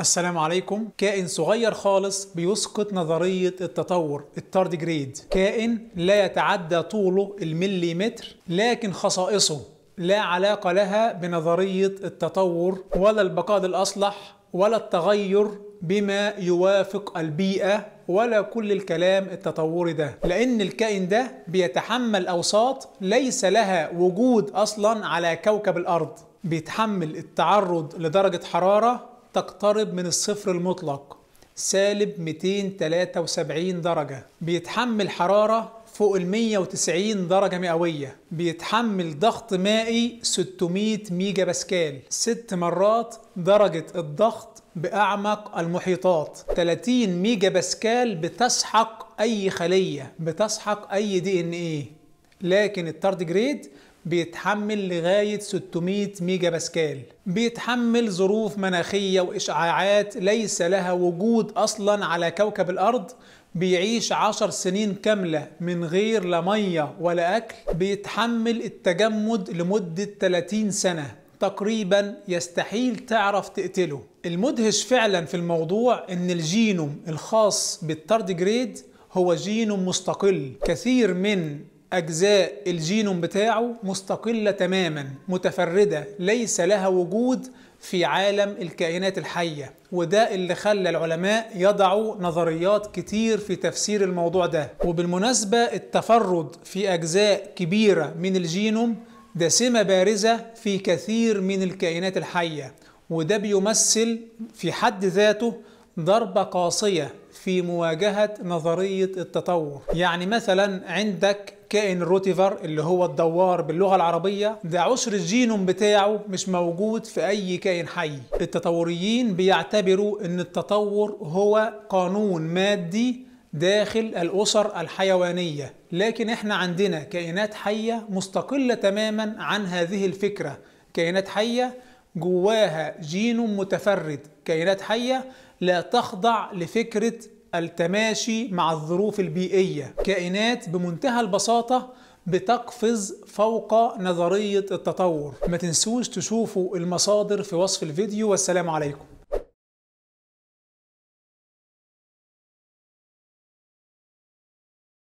السلام عليكم كائن صغير خالص بيسقط نظرية التطور التارد جريد كائن لا يتعدى طوله المليمتر لكن خصائصه لا علاقة لها بنظرية التطور ولا البقاء الأصلح ولا التغير بما يوافق البيئة ولا كل الكلام التطوري ده لأن الكائن ده بيتحمل أوساط ليس لها وجود أصلا على كوكب الأرض بيتحمل التعرض لدرجة حرارة تقترب من الصفر المطلق سالب 273 درجة بيتحمل حرارة فوق ال 190 درجة مئوية بيتحمل ضغط مائي 600 ميجا باسكال ست مرات درجة الضغط بأعمق المحيطات 30 ميجا باسكال بتسحق أي خلية بتسحق أي دي إن إيه لكن التارد جريد بيتحمل لغاية 600 ميجا باسكال بيتحمل ظروف مناخية وإشعاعات ليس لها وجود أصلا على كوكب الأرض بيعيش عشر سنين كاملة من غير لا مية ولا أكل بيتحمل التجمد لمدة 30 سنة تقريبا يستحيل تعرف تقتله المدهش فعلا في الموضوع ان الجينوم الخاص بالتارد جريد هو جينوم مستقل كثير من أجزاء الجينوم بتاعه مستقلة تماما متفردة ليس لها وجود في عالم الكائنات الحية وده اللي خلى العلماء يضعوا نظريات كتير في تفسير الموضوع ده وبالمناسبة التفرد في أجزاء كبيرة من الجينوم ده سمة بارزة في كثير من الكائنات الحية وده بيمثل في حد ذاته ضربة قاسية في مواجهة نظرية التطور يعني مثلا عندك كائن الروتيفر اللي هو الدوار باللغة العربية ده عشر الجينوم بتاعه مش موجود في أي كائن حي التطوريين بيعتبروا أن التطور هو قانون مادي داخل الأسر الحيوانية لكن احنا عندنا كائنات حية مستقلة تماما عن هذه الفكرة كائنات حية جواها جينوم متفرد كائنات حية لا تخضع لفكرة التماشي مع الظروف البيئية كائنات بمنتهى البساطة بتقفز فوق نظرية التطور ما تنسوش تشوفوا المصادر في وصف الفيديو والسلام عليكم